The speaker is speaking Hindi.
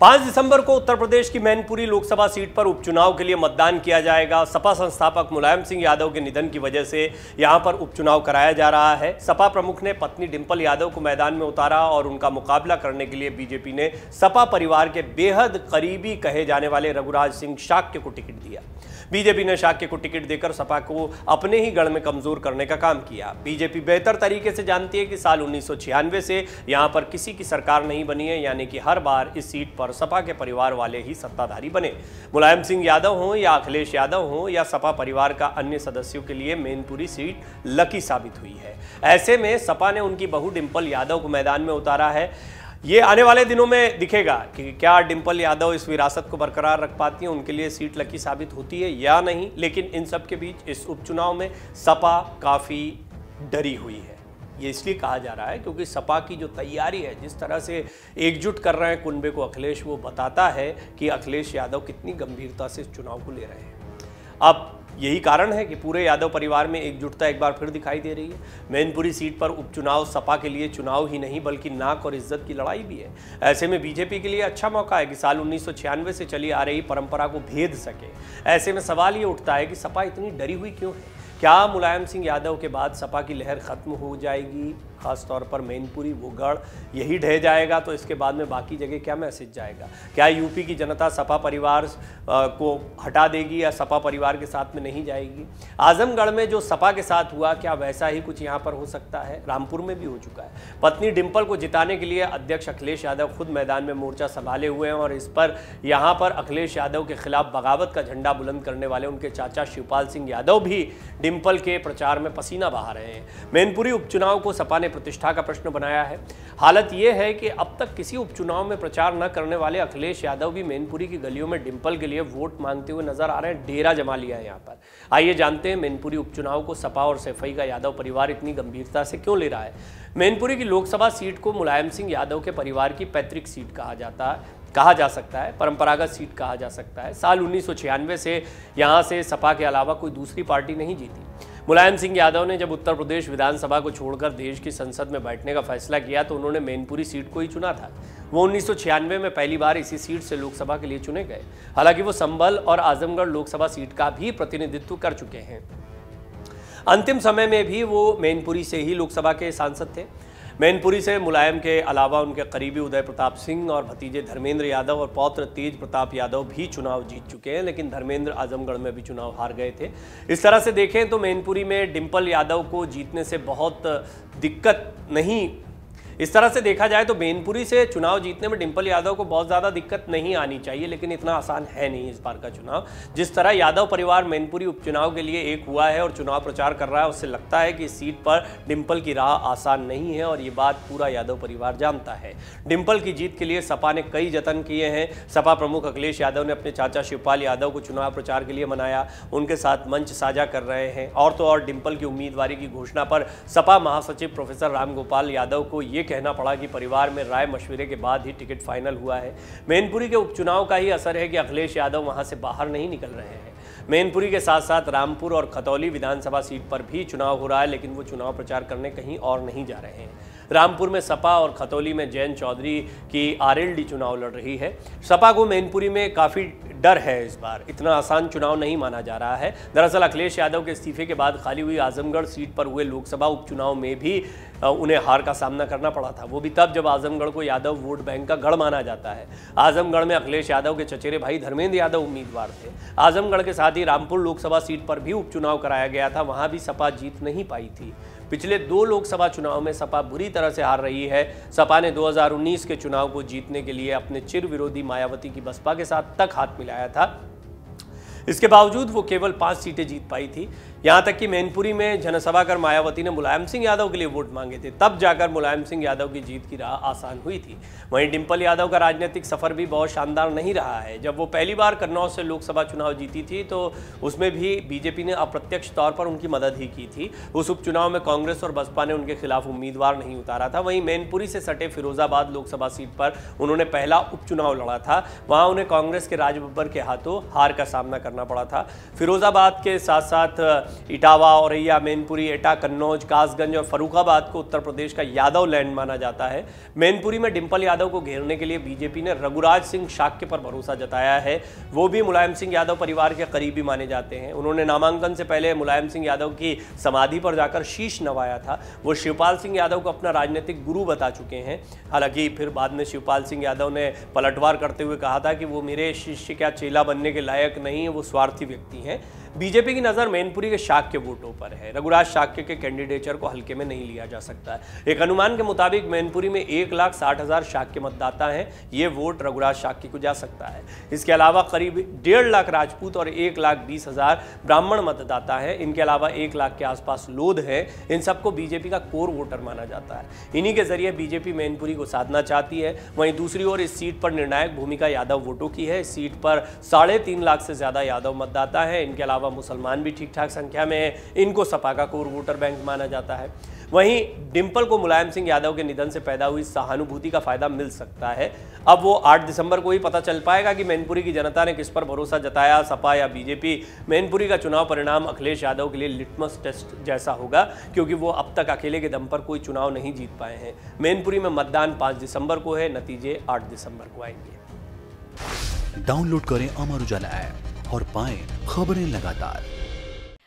पांच दिसंबर को उत्तर प्रदेश की मैनपुरी लोकसभा सीट पर उपचुनाव के लिए मतदान किया जाएगा सपा संस्थापक मुलायम सिंह यादव के निधन की वजह से यहां पर उपचुनाव कराया जा रहा है सपा प्रमुख ने पत्नी डिंपल यादव को मैदान में उतारा और उनका मुकाबला करने के लिए बीजेपी ने सपा परिवार के बेहद करीबी कहे जाने वाले रघुराज सिंह शाक्य को टिकट दिया बीजेपी ने शाक्य को टिकट देकर सपा को अपने ही गढ़ में कमजोर करने का काम किया बीजेपी बेहतर तरीके से जानती है कि साल उन्नीस से यहां पर किसी की सरकार नहीं बनी है यानी कि हर बार इस सीट पर सपा के परिवार वाले ही सत्ताधारी बने मुलायम सिंह यादव हों या अखिलेश यादव हों या सपा परिवार का अन्य सदस्यों के लिए मेनपुरी सीट लकी साबित हुई है ऐसे में सपा ने उनकी बहु डिम्पल यादव को मैदान में उतारा है ये आने वाले दिनों में दिखेगा कि क्या डिम्पल यादव इस विरासत को बरकरार रख पाती हैं उनके लिए सीट लकी साबित होती है या नहीं लेकिन इन सब के बीच इस उपचुनाव में सपा काफ़ी डरी हुई है ये इसलिए कहा जा रहा है क्योंकि सपा की जो तैयारी है जिस तरह से एकजुट कर रहे हैं कुंबे को अखिलेश वो बताता है कि अखिलेश यादव कितनी गंभीरता से इस चुनाव को ले रहे हैं अब यही कारण है कि पूरे यादव परिवार में एकजुटता एक बार फिर दिखाई दे रही है मैनपुरी सीट पर उपचुनाव सपा के लिए चुनाव ही नहीं बल्कि नाक और इज्जत की लड़ाई भी है ऐसे में बीजेपी के लिए अच्छा मौका है कि साल उन्नीस से चली आ रही परंपरा को भेद सके ऐसे में सवाल ये उठता है कि सपा इतनी डरी हुई क्यों है क्या मुलायम सिंह यादव के बाद सपा की लहर खत्म हो जाएगी खास तौर पर मैनपुरी वोगढ़ यही ढह जाएगा तो इसके बाद में बाकी जगह क्या मैसेज जाएगा क्या यूपी की जनता सपा परिवार को हटा देगी या सपा परिवार के साथ में नहीं जाएगी आजमगढ़ में जो सपा के साथ हुआ क्या वैसा ही कुछ यहाँ पर हो सकता है रामपुर में भी हो चुका है पत्नी डिम्पल को जिताने के लिए अध्यक्ष अखिलेश यादव खुद मैदान में मोर्चा संभाले हुए हैं और इस पर यहाँ पर अखिलेश यादव के खिलाफ बगावत का झंडा बुलंद करने वाले उनके चाचा शिवपाल सिंह यादव भी डिम्पल के प्रचार में पसीना बहा रहे हैं मैनपुरी उपचुनाव को सपा ने ने प्रतिष्ठा का प्रश्न बनाया है हालत यह है कि अब तक किसी उपचुनाव में प्रचार न करने वाले अखिलेश यादव भी मैनपुरी की गलियों में डिम्पल के लिए वोट मांगते हुए नजर आ रहे हैं डेरा जमा लिया है यहाँ पर आइए जानते हैं मैनपुरी उपचुनाव को सपा और सैफई का यादव परिवार इतनी गंभीरता से क्यों ले रहा है मैनपुरी की लोकसभा सीट को मुलायम सिंह यादव के परिवार की पैतृक सीट कहा जाता है कहा जा सकता है परंपरागत सीट कहा जा सकता है साल उन्नीस से यहाँ से सपा के अलावा कोई दूसरी पार्टी नहीं जीती मुलायम सिंह यादव ने जब उत्तर प्रदेश विधानसभा को छोड़कर देश की संसद में बैठने का फैसला किया तो उन्होंने मैनपुरी सीट को ही चुना था वो उन्नीस में पहली बार इसी सीट से लोकसभा के लिए चुने गए हालांकि वो संबल और आजमगढ़ लोकसभा सीट का भी प्रतिनिधित्व कर चुके हैं अंतिम समय में भी वो मैनपुरी से ही लोकसभा के सांसद थे मैनपुरी से मुलायम के अलावा उनके करीबी उदय प्रताप सिंह और भतीजे धर्मेंद्र यादव और पौत्र तेज प्रताप यादव भी चुनाव जीत चुके हैं लेकिन धर्मेंद्र आजमगढ़ में भी चुनाव हार गए थे इस तरह से देखें तो मैनपुरी में डिम्पल यादव को जीतने से बहुत दिक्कत नहीं इस तरह से देखा जाए तो बेनपुरी से चुनाव जीतने में डिम्पल यादव को बहुत ज़्यादा दिक्कत नहीं आनी चाहिए लेकिन इतना आसान है नहीं इस बार का चुनाव जिस तरह यादव परिवार मेनपुरी उपचुनाव के लिए एक हुआ है और चुनाव प्रचार कर रहा है उससे लगता है कि इस सीट पर डिम्पल की राह आसान नहीं है और ये बात पूरा यादव परिवार जानता है डिम्पल की जीत के लिए सपा ने कई जतन किए हैं सपा प्रमुख अखिलेश यादव ने अपने चाचा शिवपाल यादव को चुनाव प्रचार के लिए मनाया उनके साथ मंच साझा कर रहे हैं और तो और डिम्पल की उम्मीदवारी की घोषणा पर सपा महासचिव प्रोफेसर रामगोपाल यादव को ये कहना पड़ा कि परिवार में राय मशवरे के बाद ही टिकट फाइनल हुआ है मैनपुरी के उपचुनाव का ही असर है कि अखिलेश यादव वहां से बाहर नहीं निकल रहे हैं मैनपुरी के साथ साथ रामपुर और खतौली विधानसभा सीट पर भी चुनाव हो रहा है लेकिन वो चुनाव प्रचार करने कहीं और नहीं जा रहे हैं रामपुर में सपा और खतौली में जैन चौधरी की आरएलडी चुनाव लड़ रही है सपा को मैनपुरी में काफ़ी डर है इस बार इतना आसान चुनाव नहीं माना जा रहा है दरअसल अखिलेश यादव के इस्तीफे के बाद खाली हुई आजमगढ़ सीट पर हुए लोकसभा उपचुनाव में भी उन्हें हार का सामना करना पड़ा था वो भी तब जब आजमगढ़ को यादव वोट बैंक का गढ़ माना जाता है आजमगढ़ में अखिलेश यादव के चचेरे भाई धर्मेंद्र यादव उम्मीदवार थे आजमगढ़ के साथ ही रामपुर लोकसभा सीट पर भी उपचुनाव कराया गया था वहाँ भी सपा जीत नहीं पाई थी पिछले दो लोकसभा चुनाव में सपा बुरी तरह से हार रही है सपा ने 2019 के चुनाव को जीतने के लिए अपने चिर विरोधी मायावती की बसपा के साथ तक हाथ मिलाया था इसके बावजूद वो केवल पांच सीटें जीत पाई थी यहाँ तक कि मैनपुरी में जनसभा कर मायावती ने मुलायम सिंह यादव के लिए वोट मांगे थे तब जाकर मुलायम सिंह यादव की जीत की राह आसान हुई थी वहीं डिम्पल यादव का राजनीतिक सफर भी बहुत शानदार नहीं रहा है जब वो पहली बार कन्नौज से लोकसभा चुनाव जीती थी तो उसमें भी बीजेपी ने अप्रत्यक्ष तौर पर उनकी मदद ही की थी उस उपचुनाव में कांग्रेस और बसपा ने उनके खिलाफ उम्मीदवार नहीं उतारा था वहीं मैनपुरी से सटे फिरोजाबाद लोकसभा सीट पर उन्होंने पहला उपचुनाव लड़ा था वहाँ उन्हें कांग्रेस के राजबर के हाथों हार का सामना करना पड़ा था फिरोजाबाद के साथ साथ इटावा औरैया मैनपुरी एटा कन्नौज कासगंज और फरुखाबाद को उत्तर प्रदेश का यादव लैंड माना जाता है मैनपुरी में डिम्पल यादव को घेरने के लिए बीजेपी ने रघुराज सिंह शाक्य पर भरोसा जताया है वो भी मुलायम सिंह यादव परिवार के करीबी माने जाते हैं उन्होंने नामांकन से पहले मुलायम सिंह यादव की समाधि पर जाकर शीश नवाया था वो शिवपाल सिंह यादव को अपना राजनीतिक गुरु बता चुके हैं हालांकि फिर बाद में शिवपाल सिंह यादव ने पलटवार करते हुए कहा था कि वो मेरे शिष्य क्या चेला बनने के लायक नहीं है वो स्वार्थी व्यक्ति हैं बीजेपी की नज़र मैनपुरी के शाक्य वोटों पर है रघुराज शाक्य के कैंडिडेचर को हल्के में नहीं लिया जा सकता है एक अनुमान के मुताबिक मैनपुरी में एक लाख साठ हजार शाक्य मतदाता हैं ये वोट रघुराज शाक्य को जा सकता है इसके अलावा करीब डेढ़ लाख राजपूत और एक लाख बीस हजार ब्राह्मण मतदाता हैं इनके अलावा एक लाख के आसपास लोध हैं इन सबको बीजेपी का कोर वोटर माना जाता है इन्हीं के जरिए बीजेपी मैनपुरी को साधना चाहती है वहीं दूसरी ओर इस सीट पर निर्णायक भूमिका यादव वोटों की है सीट पर साढ़े लाख से ज्यादा यादव मतदाता है इनके अलावा मुसलमान भी ठीक ठाक संख्या संख्या में है इनको सपा का कोर वोटर बैंक माना जाता है वहीं डिम्पल को मुलायम सिंह यादव के निधन से पैदा हुई सहानुभूति का फायदा मिल सकता है अब वो 8 दिसंबर को ही पता चल पाएगा कि मैनपुरी की जनता ने किस पर भरोसा जताया सपा या बीजेपी मैनपुरी का चुनाव परिणाम अखिलेश यादव के लिए लिटमस टेस्ट जैसा होगा क्योंकि वो अब तक अकेले के दम पर कोई चुनाव नहीं जीत पाए हैं मैनपुरी में मतदान पाँच दिसंबर को है नतीजे आठ दिसंबर को आएंगे डाउनलोड करें अमर उजाला ऐप और पाए खबरें लगातार